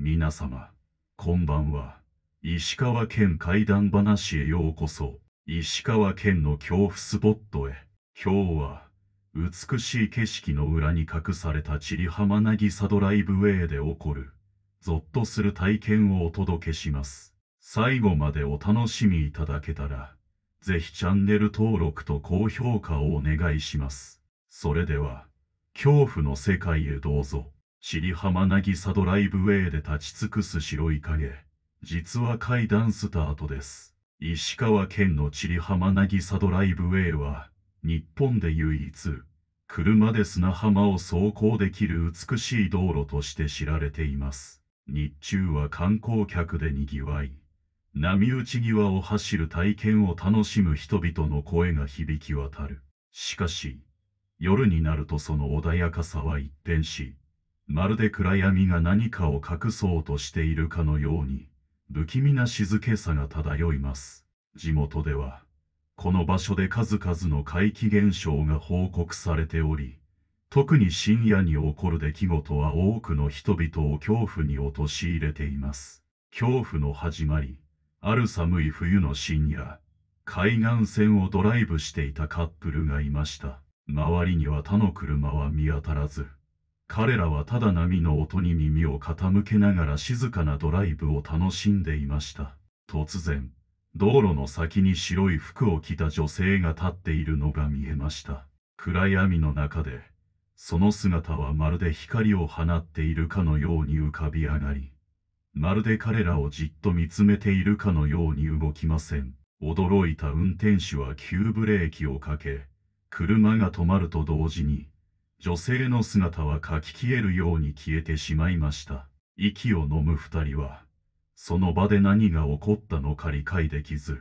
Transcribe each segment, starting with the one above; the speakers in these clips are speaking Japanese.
皆様、こんばんは。石川県怪談話へようこそ。石川県の恐怖スポットへ。今日は、美しい景色の裏に隠されたチリぎさドライブウェイで起こる、ゾッとする体験をお届けします。最後までお楽しみいただけたら、ぜひチャンネル登録と高評価をお願いします。それでは、恐怖の世界へどうぞ。散り浜渚ドライブウェイで立ち尽くす白い影。実は階段スタートです。石川県の散り浜渚ドライブウェイは、日本で唯一、車で砂浜を走行できる美しい道路として知られています。日中は観光客で賑わい、波打ち際を走る体験を楽しむ人々の声が響き渡る。しかし、夜になるとその穏やかさは一変し、まるで暗闇が何かを隠そうとしているかのように、不気味な静けさが漂います。地元では、この場所で数々の怪奇現象が報告されており、特に深夜に起こる出来事は多くの人々を恐怖に陥れています。恐怖の始まり、ある寒い冬の深夜、海岸線をドライブしていたカップルがいました。周りには他の車は見当たらず、彼らはただ波の音に耳を傾けながら静かなドライブを楽しんでいました突然道路の先に白い服を着た女性が立っているのが見えました暗闇の中でその姿はまるで光を放っているかのように浮かび上がりまるで彼らをじっと見つめているかのように動きません驚いた運転手は急ブレーキをかけ車が止まると同時に女性の姿はかき消えるように消えてしまいました。息を呑む二人は、その場で何が起こったのか理解できず、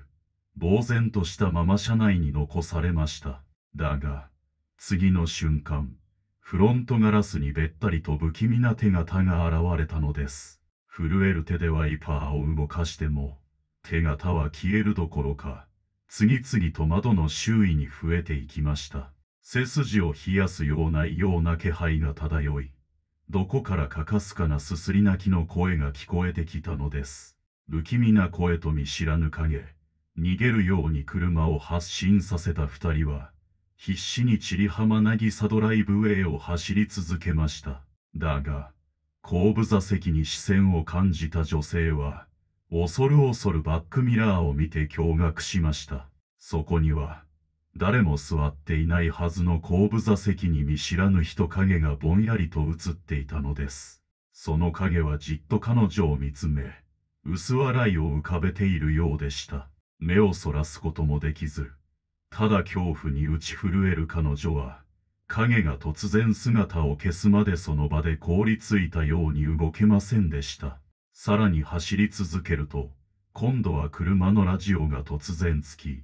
呆然としたまま車内に残されました。だが、次の瞬間、フロントガラスにべったりと不気味な手形が現れたのです。震える手でワイパーを動かしても、手形は消えるどころか、次々と窓の周囲に増えていきました。背筋を冷やすような異様な気配が漂い、どこからかかすかなすすり泣きの声が聞こえてきたのです。不気味な声と見知らぬ影、逃げるように車を発進させた二人は、必死に千里浜渚ドライブウェイを走り続けました。だが、後部座席に視線を感じた女性は、恐る恐るバックミラーを見て驚愕しました。そこには、誰も座っていないはずの後部座席に見知らぬ人影がぼんやりと映っていたのです。その影はじっと彼女を見つめ、薄笑いを浮かべているようでした。目をそらすこともできず、ただ恐怖に打ち震える彼女は、影が突然姿を消すまでその場で凍りついたように動けませんでした。さらに走り続けると、今度は車のラジオが突然つき、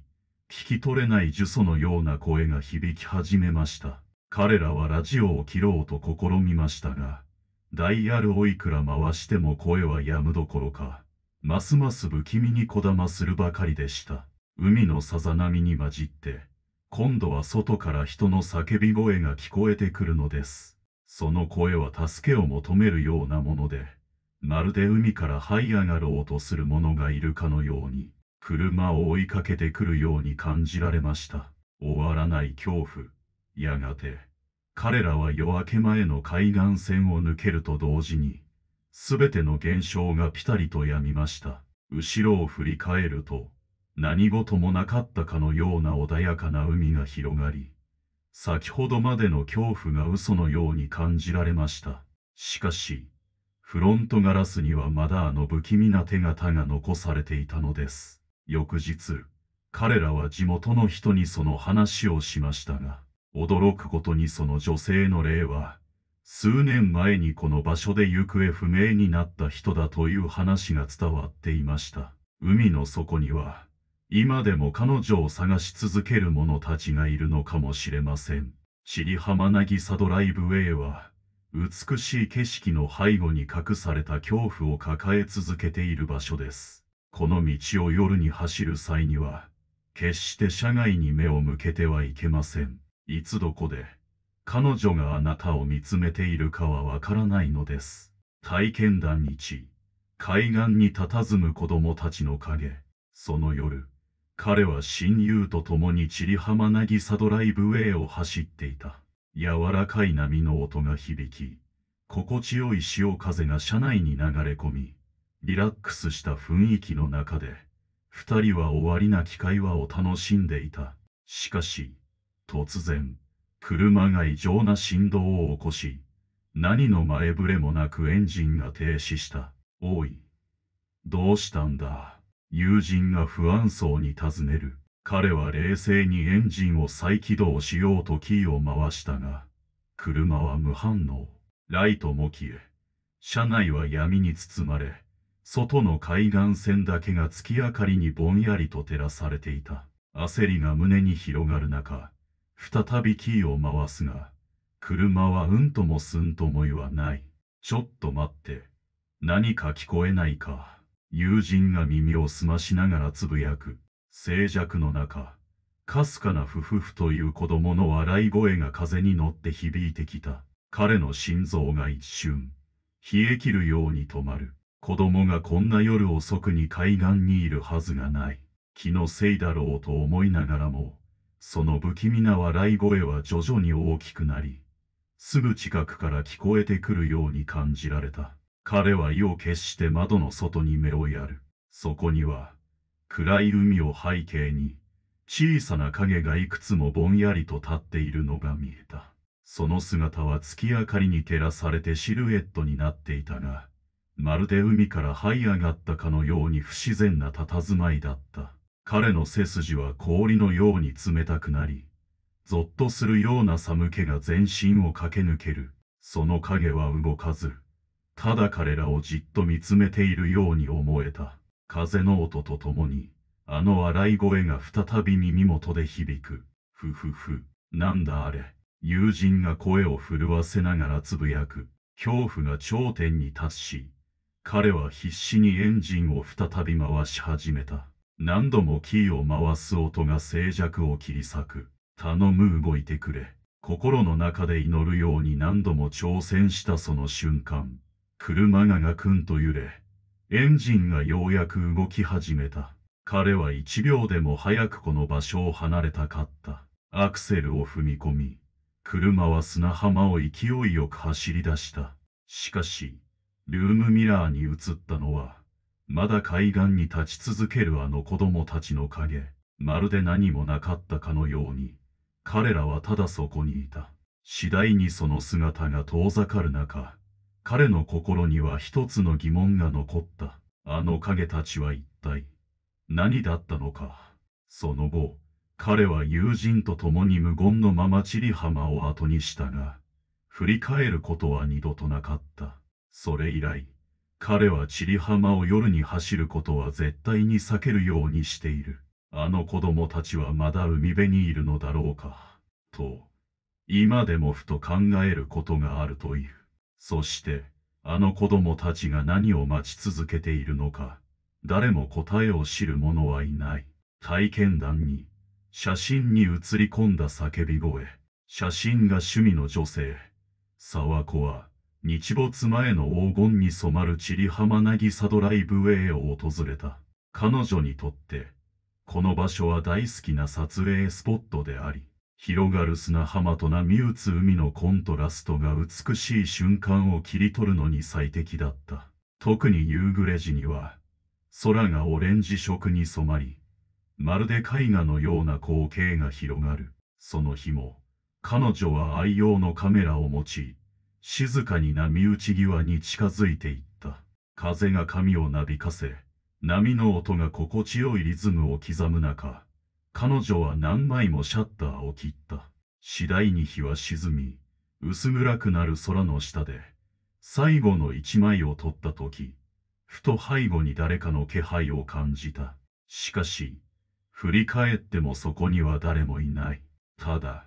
聞き取れない呪詛のような声が響き始めました。彼らはラジオを切ろうと試みましたが、ダイヤルをいくら回しても声は止むどころか、ますます不気味にこだまするばかりでした。海のさざ波に混じって、今度は外から人の叫び声が聞こえてくるのです。その声は助けを求めるようなもので、まるで海から這い上がろうとする者がいるかのように、車を追いかけてくるように感じられました。終わらない恐怖。やがて、彼らは夜明け前の海岸線を抜けると同時に、すべての現象がピタリとやみました。後ろを振り返ると、何事もなかったかのような穏やかな海が広がり、先ほどまでの恐怖が嘘のように感じられました。しかし、フロントガラスにはまだあの不気味な手形が残されていたのです。翌日、彼らは地元の人にその話をしましたが、驚くことにその女性の霊は、数年前にこの場所で行方不明になった人だという話が伝わっていました。海の底には、今でも彼女を探し続ける者たちがいるのかもしれません。チリ浜渚ドライブウェイは、美しい景色の背後に隠された恐怖を抱え続けている場所です。この道を夜に走る際には、決して車外に目を向けてはいけません。いつどこで、彼女があなたを見つめているかはわからないのです。体験談1、海岸に佇む子供たちの影。その夜、彼は親友と共に千里浜渚ドライブウェイを走っていた。柔らかい波の音が響き、心地よい潮風が車内に流れ込み、リラックスした雰囲気の中で、二人は終わりな機会話を楽しんでいた。しかし、突然、車が異常な振動を起こし、何の前触れもなくエンジンが停止した。おい。どうしたんだ友人が不安そうに尋ねる。彼は冷静にエンジンを再起動しようとキーを回したが、車は無反応。ライトも消え、車内は闇に包まれ、外の海岸線だけが月明かりにぼんやりと照らされていた。焦りが胸に広がる中、再びキーを回すが、車はうんともすんとも言わない。ちょっと待って。何か聞こえないか。友人が耳を澄ましながらつぶやく。静寂の中、かすかなふふふという子供の笑い声が風に乗って響いてきた。彼の心臓が一瞬、冷え切るように止まる。子供がこんな夜遅くに海岸にいるはずがない。気のせいだろうと思いながらも、その不気味な笑い声は徐々に大きくなり、すぐ近くから聞こえてくるように感じられた。彼は意を決して窓の外に目をやる。そこには、暗い海を背景に、小さな影がいくつもぼんやりと立っているのが見えた。その姿は月明かりに照らされてシルエットになっていたが、まるで海から這い上がったかのように不自然な佇まいだった。彼の背筋は氷のように冷たくなり、ぞっとするような寒気が全身を駆け抜ける。その影は動かず、ただ彼らをじっと見つめているように思えた。風の音とともに、あの笑い声が再び耳元で響く。ふふふ、なんだあれ。友人が声を震わせながらつぶやく。恐怖が頂点に達し、彼は必死にエンジンを再び回し始めた。何度もキーを回す音が静寂を切り裂く。頼む動いてくれ。心の中で祈るように何度も挑戦したその瞬間。車がガクンと揺れ、エンジンがようやく動き始めた。彼は一秒でも早くこの場所を離れたかった。アクセルを踏み込み、車は砂浜を勢いよく走り出した。しかし、ルームミラーに映ったのは、まだ海岸に立ち続けるあの子供たちの影、まるで何もなかったかのように、彼らはただそこにいた。次第にその姿が遠ざかる中、彼の心には一つの疑問が残った。あの影たちは一体、何だったのか。その後、彼は友人と共に無言のまま千里浜を後にしたが、振り返ることは二度となかった。それ以来、彼は千里浜を夜に走ることは絶対に避けるようにしている。あの子供たちはまだ海辺にいるのだろうか、と、今でもふと考えることがあるという。そして、あの子供たちが何を待ち続けているのか、誰も答えを知る者はいない。体験談に、写真に写り込んだ叫び声。写真が趣味の女性、沢子は、日没前の黄金に染まる散り浜渚ドライブウェイを訪れた彼女にとってこの場所は大好きな撮影スポットであり広がる砂浜と波打つ海のコントラストが美しい瞬間を切り取るのに最適だった特に夕暮れ時には空がオレンジ色に染まりまるで絵画のような光景が広がるその日も彼女は愛用のカメラを用い静かに波打ち際に近づいていった。風が髪をなびかせ、波の音が心地よいリズムを刻む中、彼女は何枚もシャッターを切った。次第に日は沈み、薄暗くなる空の下で、最後の一枚を撮った時、ふと背後に誰かの気配を感じた。しかし、振り返ってもそこには誰もいない。ただ、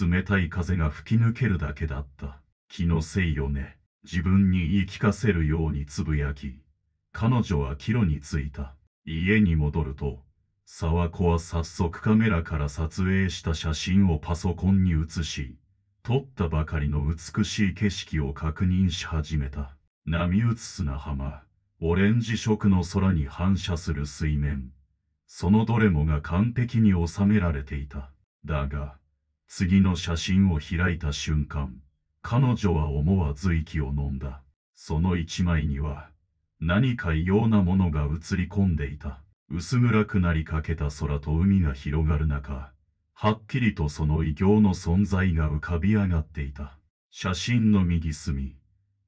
冷たい風が吹き抜けるだけだった。気のせいよね。自分に言い聞かせるようにつぶやき、彼女は帰路に着いた。家に戻ると、沢子は早速カメラから撮影した写真をパソコンに写し、撮ったばかりの美しい景色を確認し始めた。波打つ砂浜、オレンジ色の空に反射する水面。そのどれもが完璧に収められていた。だが、次の写真を開いた瞬間、彼女は思わず息を飲んだ。その一枚には、何か異様なものが映り込んでいた。薄暗くなりかけた空と海が広がる中、はっきりとその異形の存在が浮かび上がっていた。写真の右隅、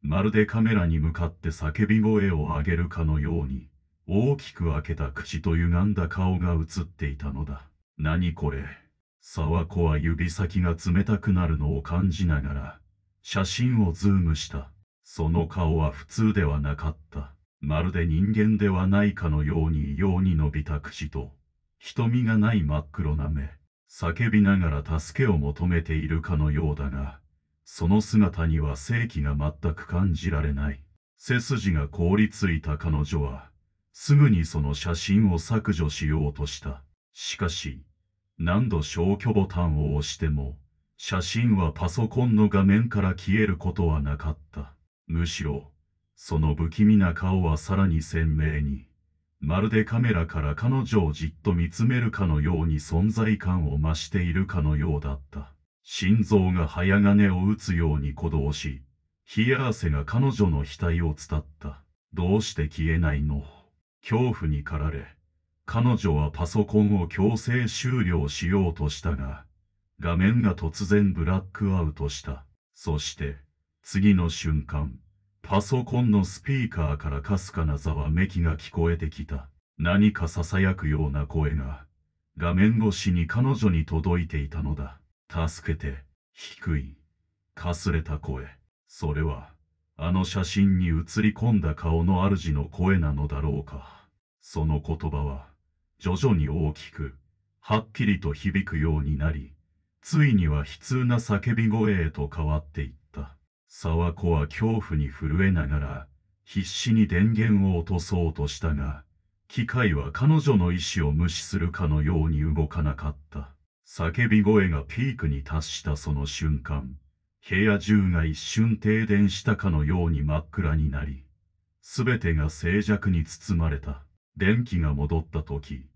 まるでカメラに向かって叫び声を上げるかのように、大きく開けた口と歪んだ顔が映っていたのだ。何これ。沢子は指先が冷たくなるのを感じながら、写真をズームした。その顔は普通ではなかった。まるで人間ではないかのように異様に伸びた口と、瞳がない真っ黒な目。叫びながら助けを求めているかのようだが、その姿には正気が全く感じられない。背筋が凍りついた彼女は、すぐにその写真を削除しようとした。しかし、何度消去ボタンを押しても、写真はパソコンの画面から消えることはなかった。むしろ、その不気味な顔はさらに鮮明に、まるでカメラから彼女をじっと見つめるかのように存在感を増しているかのようだった。心臓が早金を打つように鼓動し、冷や汗が彼女の額を伝った。どうして消えないの恐怖に駆られ、彼女はパソコンを強制終了しようとしたが、画面が突然ブラックアウトした。そして、次の瞬間、パソコンのスピーカーからかすかなざわめきが聞こえてきた。何か囁くような声が、画面越しに彼女に届いていたのだ。助けて、低い、かすれた声。それは、あの写真に写り込んだ顔の主の声なのだろうか。その言葉は、徐々に大きく、はっきりと響くようになり、ついには悲痛な叫び声へと変わっていった沢子は恐怖に震えながら必死に電源を落とそうとしたが機械は彼女の意志を無視するかのように動かなかった叫び声がピークに達したその瞬間部屋中が一瞬停電したかのように真っ暗になり全てが静寂に包まれた電気が戻った時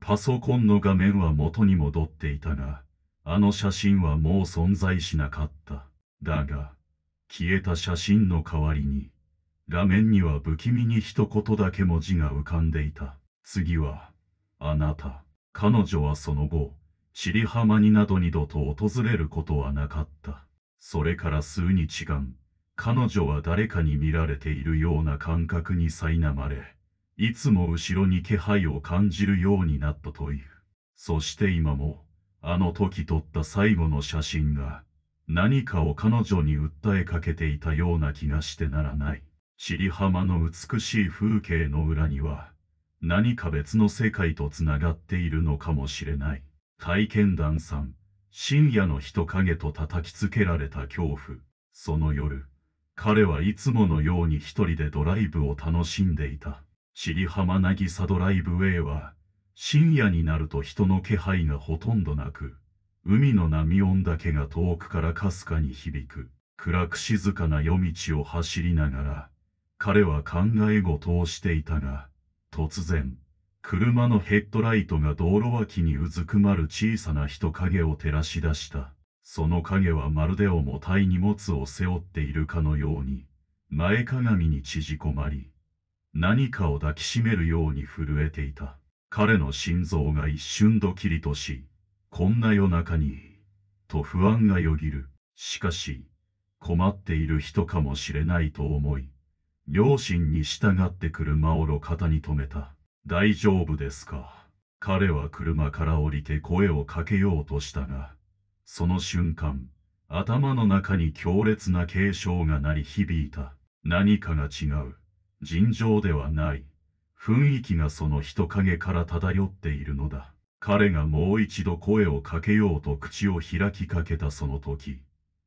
パソコンの画面は元に戻っていたがあの写真はもう存在しなかった。だが、消えた写真の代わりに、画面には不気味に一言だけ文字が浮かんでいた。次は、あなた。彼女はその後、尻浜になど二度と訪れることはなかった。それから数日間、彼女は誰かに見られているような感覚に苛まれ、いつも後ろに気配を感じるようになったという。そして今も、あの時撮った最後の写真が、何かを彼女に訴えかけていたような気がしてならない。尻浜の美しい風景の裏には、何か別の世界とつながっているのかもしれない。体験談さん、深夜の人影と叩きつけられた恐怖。その夜、彼はいつものように一人でドライブを楽しんでいた。尻浜渚ドライブウェイは、深夜になると人の気配がほとんどなく、海の波音だけが遠くからかすかに響く、暗く静かな夜道を走りながら、彼は考え事をしていたが、突然、車のヘッドライトが道路脇にうずくまる小さな人影を照らし出した。その影はまるで重たい荷物を背負っているかのように、前かがみに縮こまり、何かを抱きしめるように震えていた。彼の心臓が一瞬ドキリとし、こんな夜中に、と不安がよぎる。しかし、困っている人かもしれないと思い、両親に従って車を路肩に止めた。大丈夫ですか。彼は車から降りて声をかけようとしたが、その瞬間、頭の中に強烈な警鐘が鳴り響いた。何かが違う。尋常ではない。雰囲気がその人影から漂っているのだ。彼がもう一度声をかけようと口を開きかけたその時、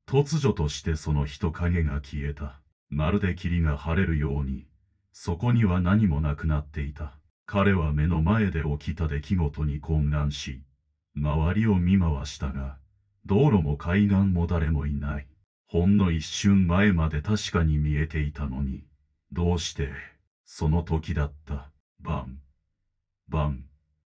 突如としてその人影が消えた。まるで霧が晴れるように、そこには何もなくなっていた。彼は目の前で起きた出来事に混乱し、周りを見回したが、道路も海岸も誰もいない。ほんの一瞬前まで確かに見えていたのに、どうして、その時だった。バン、バン。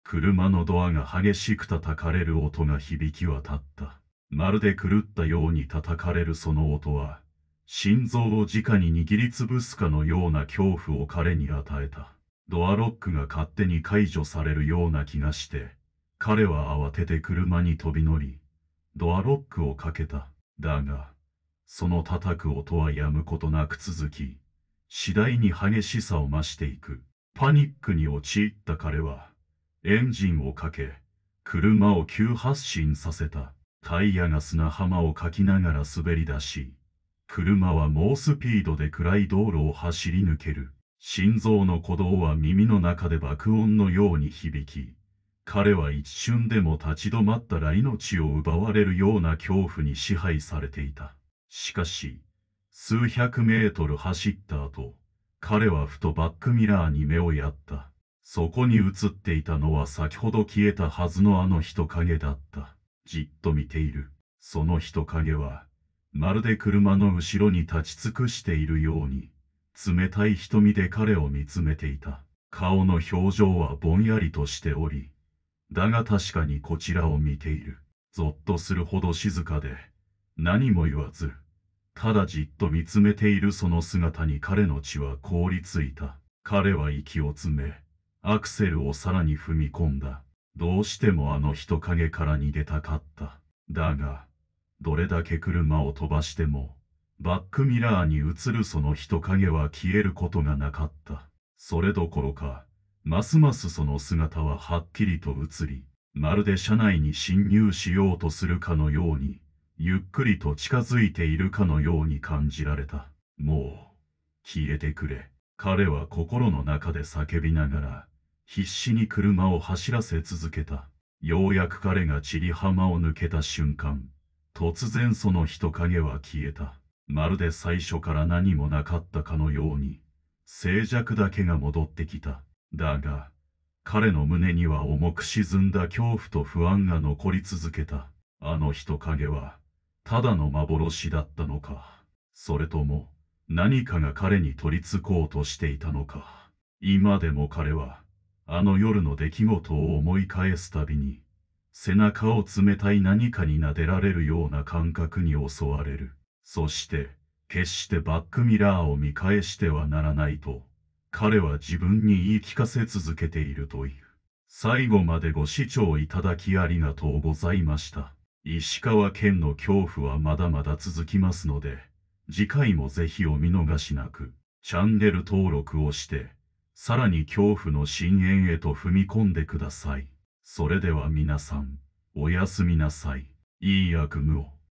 車のドアが激しく叩かれる音が響き渡った。まるで狂ったように叩かれるその音は、心臓を直に握りつぶすかのような恐怖を彼に与えた。ドアロックが勝手に解除されるような気がして、彼は慌てて車に飛び乗り、ドアロックをかけた。だが、その叩く音はやむことなく続き、次第に激しさを増していく。パニックに陥った彼は、エンジンをかけ、車を急発進させた。タイヤが砂浜をかきながら滑り出し、車は猛スピードで暗い道路を走り抜ける。心臓の鼓動は耳の中で爆音のように響き、彼は一瞬でも立ち止まったら命を奪われるような恐怖に支配されていた。しかし、数百メートル走った後、彼はふとバックミラーに目をやった。そこに映っていたのは先ほど消えたはずのあの人影だった。じっと見ている。その人影は、まるで車の後ろに立ち尽くしているように、冷たい瞳で彼を見つめていた。顔の表情はぼんやりとしており、だが確かにこちらを見ている。ぞっとするほど静かで、何も言わず。ただじっと見つめているその姿に彼の血は凍りついた。彼は息を詰め、アクセルをさらに踏み込んだ。どうしてもあの人影から逃げたかった。だが、どれだけ車を飛ばしても、バックミラーに映るその人影は消えることがなかった。それどころか、ますますその姿ははっきりと映り、まるで車内に侵入しようとするかのように、ゆっくりと近づいているかのように感じられた。もう、消えてくれ。彼は心の中で叫びながら、必死に車を走らせ続けた。ようやく彼が千里浜を抜けた瞬間、突然その人影は消えた。まるで最初から何もなかったかのように、静寂だけが戻ってきた。だが、彼の胸には重く沈んだ恐怖と不安が残り続けた。あの人影は、ただの幻だったのかそれとも何かが彼に取りつこうとしていたのか今でも彼はあの夜の出来事を思い返すたびに背中を冷たい何かに撫でられるような感覚に襲われるそして決してバックミラーを見返してはならないと彼は自分に言い聞かせ続けているという最後までご視聴いただきありがとうございました石川県の恐怖はまだまだ続きますので、次回もぜひお見逃しなく、チャンネル登録をして、さらに恐怖の深淵へと踏み込んでください。それでは皆さん、おやすみなさい。いい悪夢を。